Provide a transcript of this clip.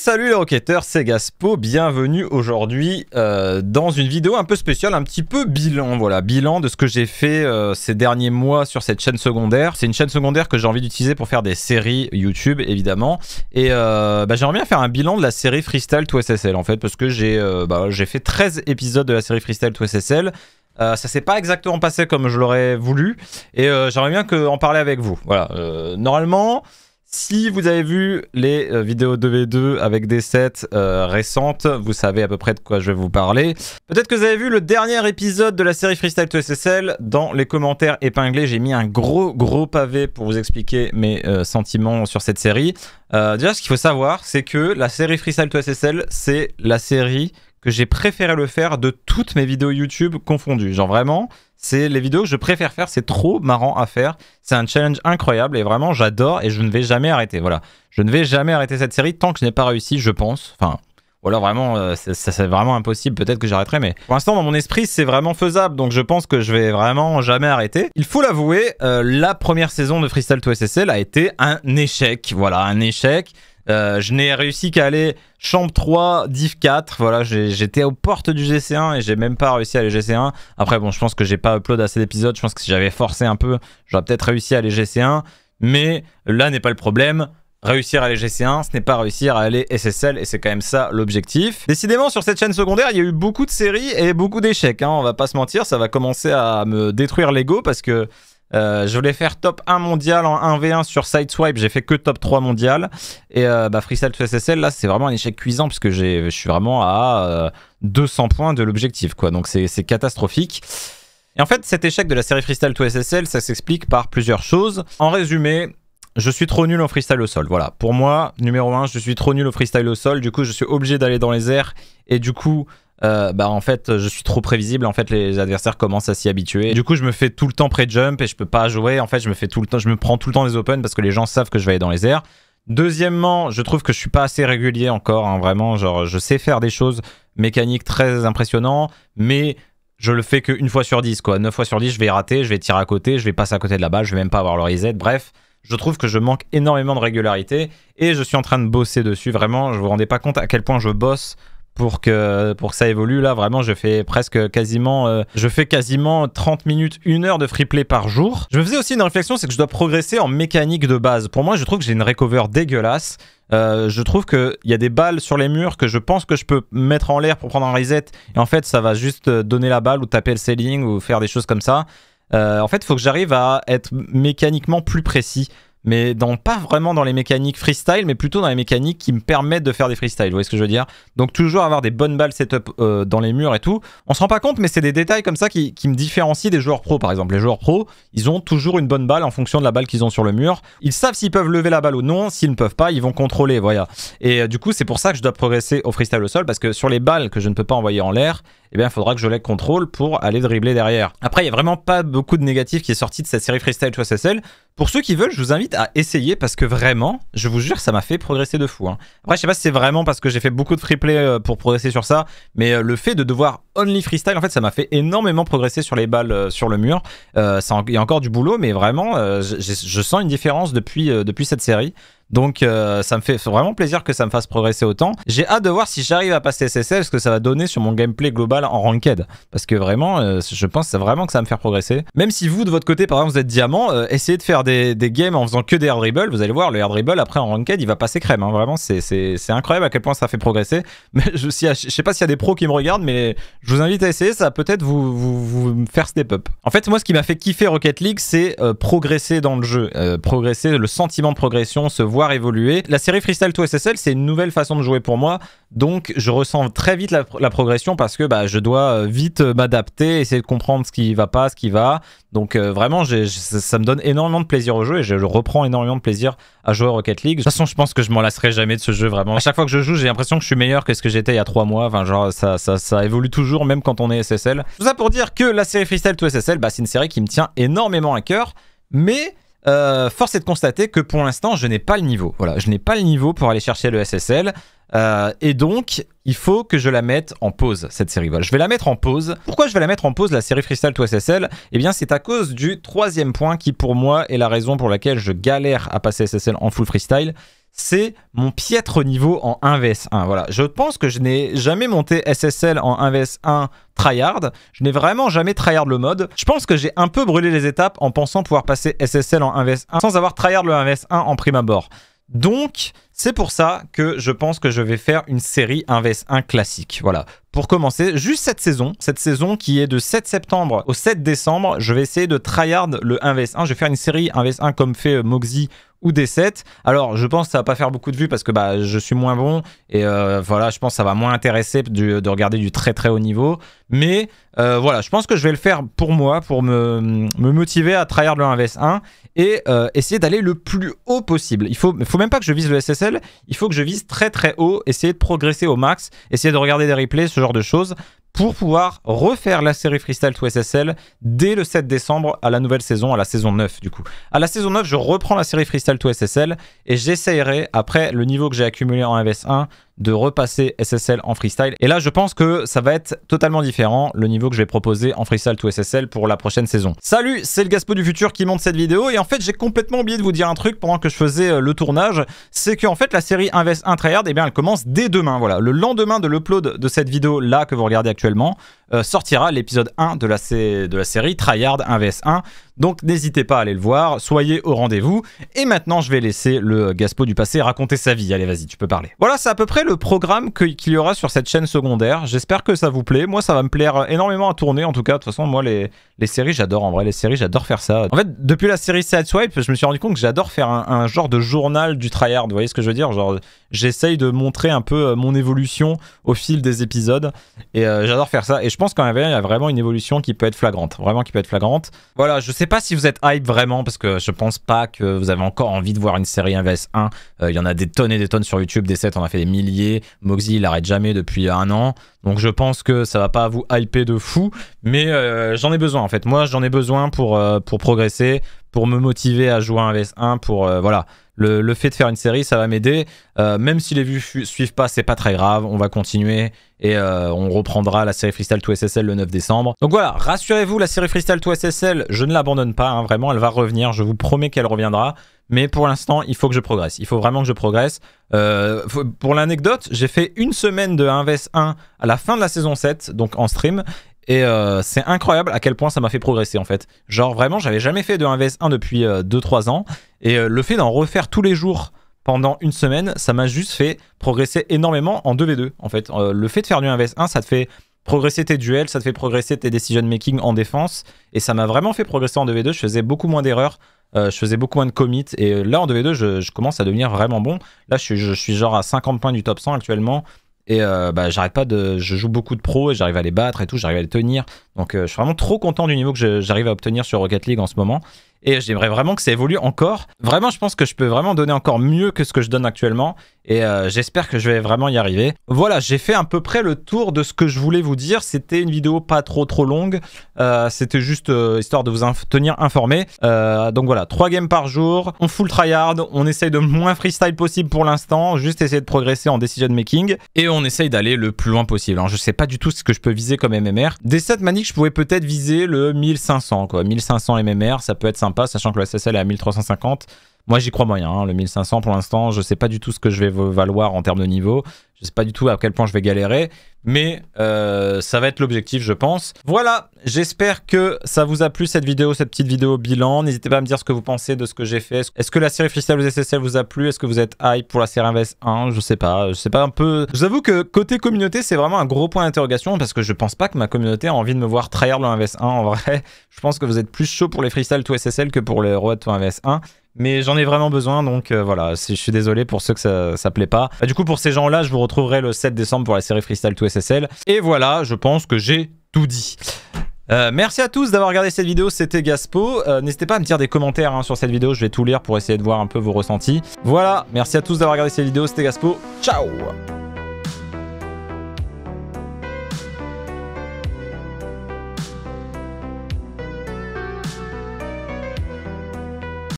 salut les roqueteurs c'est Gaspo, bienvenue aujourd'hui euh, dans une vidéo un peu spéciale, un petit peu bilan, voilà, bilan de ce que j'ai fait euh, ces derniers mois sur cette chaîne secondaire. C'est une chaîne secondaire que j'ai envie d'utiliser pour faire des séries YouTube évidemment, et euh, bah, j'aimerais bien faire un bilan de la série Freestyle to SSL en fait, parce que j'ai bah, fait 13 épisodes de la série Freestyle to SSL. ça s'est pas exactement passé comme je l'aurais voulu et j'aimerais bien que en parler avec vous. Voilà. normalement, si vous avez vu les euh, vidéos de v 2 avec des sets euh, récentes, vous savez à peu près de quoi je vais vous parler. Peut-être que vous avez vu le dernier épisode de la série Freestyle to SSL. Dans les commentaires épinglés, j'ai mis un gros gros pavé pour vous expliquer mes euh, sentiments sur cette série. déjà, ce qu'il faut savoir, c'est que la série Freestyle to SSL, c'est la série que j'ai préféré le faire de toutes mes vidéos YouTube confondues. Genre vraiment, c'est les vidéos que je préfère faire, c'est trop marrant à faire. C'est un challenge incroyable et vraiment j'adore et je ne vais jamais arrêter. Voilà, je ne vais jamais arrêter cette série tant que je n'ai pas réussi, je pense. Enfin, ou vraiment, euh, c'est vraiment impossible, peut-être que j'arrêterai, mais pour l'instant, dans mon esprit, c'est vraiment faisable, donc je pense que je vais vraiment jamais arrêter. Il faut l'avouer, euh, la première saison de Freestyle to SSL a été un échec, voilà, un échec. Euh, je n'ai réussi qu'à aller chambre 3, div 4. Voilà, j'étais aux portes du GC1 et j'ai même pas réussi à aller GC1. Après, bon, je pense que j'ai pas upload assez d'épisodes. Je pense que si j'avais forcé un peu, j'aurais peut-être réussi à aller GC1. Mais là n'est pas le problème. Réussir à aller GC1, ce n'est pas réussir à aller SSL, et c'est quand même ça l'objectif. Décidément, sur cette chaîne secondaire, il y a eu beaucoup de séries et beaucoup d'échecs, hein. on va pas se mentir, ça va commencer à me détruire l'ego, parce que euh, je voulais faire top 1 mondial en 1v1 sur Sideswipe, j'ai fait que top 3 mondial. Et euh, bah, Freestyle to SSL, là, c'est vraiment un échec cuisant puisque que je suis vraiment à 200 euh, points de l'objectif, quoi. Donc c'est catastrophique. Et en fait, cet échec de la série Freestyle to SSL, ça s'explique par plusieurs choses. En résumé, je suis trop nul en freestyle au sol. Voilà, pour moi, numéro 1, je suis trop nul au freestyle au sol. Du coup, je suis obligé d'aller dans les airs. Et du coup, euh, bah en fait je suis trop prévisible en fait les adversaires commencent à s'y habituer du coup je me fais tout le temps pré-jump et je peux pas jouer en fait je me fais tout le temps je me prends tout le temps les open parce que les gens savent que je vais aller dans les airs deuxièmement je trouve que je suis pas assez régulier encore hein. vraiment genre je sais faire des choses mécaniques très impressionnantes mais je le fais qu'une fois sur dix. quoi 9 fois sur 10 je vais rater je vais tirer à côté je vais passer à côté de la balle je vais même pas avoir le reset bref je trouve que je manque énormément de régularité et je suis en train de bosser dessus. Vraiment, je vous rendais pas compte à quel point je bosse pour que, pour ça évolue. Là, vraiment, je fais presque quasiment, euh, je fais quasiment 30 minutes, 1 heure de free par jour. Je me faisais aussi une réflexion, c'est que je dois progresser en mécanique de base. Pour moi, je trouve que j'ai une recover dégueulasse. Euh, je trouve qu'il y a des balles sur les murs que je pense que je peux mettre en l'air pour prendre un reset. Et en fait, ça va juste euh, donner la balle ou taper le ceiling ou faire des choses comme ça. en fait, il faut que j'arrive à être mécaniquement plus précis mais pas vraiment dans les mécaniques freestyle, mais plutôt dans les mécaniques qui me permettent de faire des freestyles. Vous voyez ce que je veux dire Donc toujours avoir des bonnes balles setup euh, dans les murs et tout. On se rend pas compte, mais c'est des détails comme ça qui, me différencient des joueurs pro par exemple. Les joueurs pros, ils ont toujours une bonne balle en fonction de la balle qu'ils ont sur le mur. Ils savent s'ils peuvent lever la balle ou non. S'ils ne peuvent pas, ils vont contrôler. Voilà. Et euh, du coup, c'est pour ça que je dois progresser au freestyle au sol parce que sur les balles que je ne peux pas envoyer en l'air, eh bien, il faudra que je les contrôle pour aller dribbler derrière. Après, il n'y a vraiment pas beaucoup de négatifs qui est sorti de cette série Freestyle Choice SL. Pour ceux qui veulent, je vous invite à essayer parce que vraiment, je vous jure, ça m'a fait progresser de fou. Hein. Après, je sais pas si c'est vraiment parce que j'ai fait beaucoup de freeplay euh, pour progresser sur ça, mais euh, le fait de devoir only freestyle, en fait, ça m'a fait énormément progresser sur les balles euh, sur le mur. Il y a encore du boulot, mais vraiment, je sens une différence depuis, depuis cette série. Donc euh, ça me fait vraiment plaisir que ça me fasse progresser autant. J'ai hâte de voir si j'arrive à passer SSL, ce que ça va donner sur mon gameplay global en ranked. Parce que vraiment, euh, je pense vraiment que ça va me faire progresser. Même si vous, de votre côté, par exemple, vous êtes diamant, euh, essayez de faire des, des, games en faisant que des air dribbles. Vous allez voir, le air dribble, après en ranked, il va passer crème. Hein. Vraiment, c'est incroyable à quel point ça fait progresser. Mais je, si, je sais pas s'il y a des pros qui me regardent, mais je vous invite à essayer. Ça peut-être vous, vous, faire step up. En fait, moi, ce qui m'a fait kiffer Rocket League, c'est progresser dans le jeu. progresser, le sentiment de progression se voit évoluer. La série Freestyle to SSL, c'est une nouvelle façon de jouer pour moi, donc je ressens très vite la, progression parce que bah, je dois euh, vite euh, m'adapter, essayer de comprendre ce qui va pas, ce qui va. Donc euh, vraiment, ça me donne énormément de plaisir au jeu et je reprends énormément de plaisir à jouer à Rocket League. De toute façon, je pense que je m'en lasserai jamais de ce jeu vraiment. À chaque fois que je joue, j'ai l'impression que je suis meilleur que ce que j'étais il y a trois mois. Enfin, genre, ça, ça, ça, évolue toujours, même quand on est SSL. Tout ça pour dire que la série Freestyle to SSL, bah, c'est une série qui me tient énormément à cœur, mais euh, force est de constater que pour l'instant, je n'ai pas le niveau. Voilà, je n'ai pas le niveau pour aller chercher le SSL. Euh, et donc, il faut que je la mette en pause, cette série. Voilà, je vais la mettre en pause. Pourquoi je vais la mettre en pause, la série Freestyle to SSL Eh bien, c'est à cause du troisième point qui, pour moi, est la raison pour laquelle je galère à passer SSL en full freestyle c'est mon piètre niveau en 1vs1. Voilà, je pense que je n'ai jamais monté SSL en 1vs1 tryhard. Je n'ai vraiment jamais tryhard le mode. Je pense que j'ai un peu brûlé les étapes en pensant pouvoir passer SSL en 1 1 sans avoir tryhard le 1vs1 en prime abord. Donc, c'est pour ça que je pense que je vais faire une série 1vs1 classique. Voilà. Pour commencer, juste cette saison, cette saison qui est de 7 septembre au 7 décembre, je vais essayer de tryhard le 1vs1. Je vais faire une série 1 1 comme fait euh, Moxie ou des 7. Alors, je pense que ça va pas faire beaucoup de vues parce que bah, je suis moins bon et euh, voilà, je pense que ça va moins intéresser de, regarder du très très haut niveau. Mais euh, voilà, je pense que je vais le faire pour moi, pour me, motiver à trahir le 1vs1 et euh, essayer d'aller le plus haut possible. Il faut, faut même pas que je vise le SSL, il faut que je vise très très haut, essayer de progresser au max, essayer de regarder des replays, ce genre de choses pour pouvoir refaire la série freestyle to SSL dès le 7 décembre à la nouvelle saison, à la saison 9 du coup. À la saison 9, je reprends la série freestyle to SSL et j'essayerai, après le niveau que j'ai accumulé en ms 1 de repasser SSL en freestyle. Et là, je pense que ça va être totalement différent, le niveau que je vais proposer en freestyle to SSL pour la prochaine saison. Salut, c'est le Gaspo du futur qui monte cette vidéo. Et en fait, j'ai complètement oublié de vous dire un truc pendant que je faisais euh, le tournage. C'est qu'en fait, la série Invest Intryhard, eh bien, elle commence dès demain. Voilà, le lendemain de l'upload de cette vidéo-là que vous regardez actuellement, euh, sortira l'épisode 1 de la, de la série Tryhard Invest 1. Donc n'hésitez pas à aller le voir, soyez au rendez-vous. Et maintenant, je vais laisser le Gaspo du passé raconter sa vie. Allez, vas-y, tu peux parler. Voilà, c'est à peu près le programme qu'il y aura sur cette chaîne secondaire. J'espère que ça vous plaît. Moi, ça va me plaire énormément à tourner. En tout cas, de toute façon, moi, les, les séries, j'adore en vrai. Les séries, j'adore faire ça. En fait, depuis la série Side Swipe, je me suis rendu compte que j'adore faire un, genre de journal du tryhard. Vous voyez ce que je veux dire Genre, j'essaye de montrer un peu euh, mon évolution au fil des épisodes. Et euh, j'adore faire ça. Et je pense qu'en V1, il y a vraiment une évolution qui peut être flagrante. Vraiment qui peut être flagrante. Voilà, je sais pas si vous êtes hype vraiment, parce que je pense pas que vous avez encore envie de voir une série inverse euh, 1. Il y en a des tonnes et des tonnes sur YouTube. Des sets, on a fait des milliers. Moxie, il arrête jamais depuis un an. Donc je pense que ça va pas vous hyper de fou, mais euh, j'en ai besoin en fait. Moi, j'en ai besoin pour, euh, pour progresser, pour me motiver à jouer un VS1, pour euh, voilà. Le, fait de faire une série, ça va m'aider. même si les vues suivent pas, c'est pas très grave. On va continuer et on reprendra la série Freestyle to SSL le 9 décembre. Donc voilà, rassurez-vous, la série Freestyle to SSL, je ne l'abandonne pas, hein, vraiment. Elle va revenir, je vous promets qu'elle reviendra mais pour l'instant, il faut que je progresse. Il faut vraiment que je progresse. Euh, pour l'anecdote, j'ai fait une semaine de 1 vs 1 à la fin de la saison 7, donc en stream. Et euh, c'est incroyable à quel point ça m'a fait progresser en fait. Genre vraiment, j'avais jamais fait de 1 vs 1 depuis 2-3 euh, ans. Et le fait d'en refaire tous les jours pendant une semaine, ça m'a juste fait progresser énormément en 2v2 en fait. le fait de faire du 1 Invest 1, ça te fait progresser tes duels, ça te fait progresser tes decision making en défense. Et ça m'a vraiment fait progresser en 2v2. Je faisais beaucoup moins d'erreurs euh, je faisais beaucoup moins de commits. Et euh, là, en 2v2, je, commence à devenir vraiment bon. Là, je suis, genre à 50 points du top 100 actuellement. Et euh, bah, j'arrête pas de. Je joue beaucoup de pros et j'arrive à les battre et tout, j'arrive à les tenir. Donc je suis vraiment trop content du niveau que j'arrive à obtenir sur Rocket League en ce moment. Et j'aimerais vraiment que ça évolue encore. Vraiment, je pense que je peux vraiment donner encore mieux que ce que je donne actuellement. Et euh, j'espère que je vais vraiment y arriver. Voilà, j'ai fait à peu près le tour de ce que je voulais vous dire. C'était une vidéo pas trop trop longue. Euh, c'était juste euh, histoire de vous tenir informé. donc voilà, 3 games par jour. On full tryhard. On essaye de moins freestyle possible pour l'instant. Juste essayer de progresser en decision making. Et on essaye d'aller le plus loin possible. Alors, hein. je sais pas du tout ce que je peux viser comme MMR. Des 7 maniques, je pouvais peut-être viser le 1500, quoi. 1500 MMR, ça peut être sympa sachant que le SSL est à 1350 moi, j'y crois moyen. Hein. Le 1500, pour l'instant, je ne sais pas du tout ce que je vais valoir en termes de niveau. Je ne sais pas du tout à quel point je vais galérer. Mais euh, ça va être l'objectif, je pense. Voilà, j'espère que ça vous a plu cette vidéo, cette petite vidéo bilan. N'hésitez pas à me dire ce que vous pensez de ce que j'ai fait. Est-ce que la série Freestyle ou SSL vous a plu Est-ce que vous êtes hype pour la série Invest 1 Je sais pas. Je sais pas un peu. Je vous avoue que côté communauté, c'est vraiment un gros point d'interrogation parce que je pense pas que ma communauté a envie de me voir trahir le Invest 1 en vrai. Je pense que vous êtes plus chaud pour les Freestyle ou SSL que pour les Road to Invest 1 mais j'en ai vraiment besoin, donc euh, voilà, je suis désolé pour ceux que ça, ça plaît pas. Bah, du coup, pour ces gens-là, je vous retrouverai le 7 décembre pour la série Freestyle to SSL. Et voilà, je pense que j'ai tout dit. Euh, merci à tous d'avoir regardé cette vidéo, c'était Gaspo. Euh, n'hésitez pas à me dire des commentaires hein, sur cette vidéo, je vais tout lire pour essayer de voir un peu vos ressentis. Voilà, merci à tous d'avoir regardé cette vidéo, c'était Gaspo. Ciao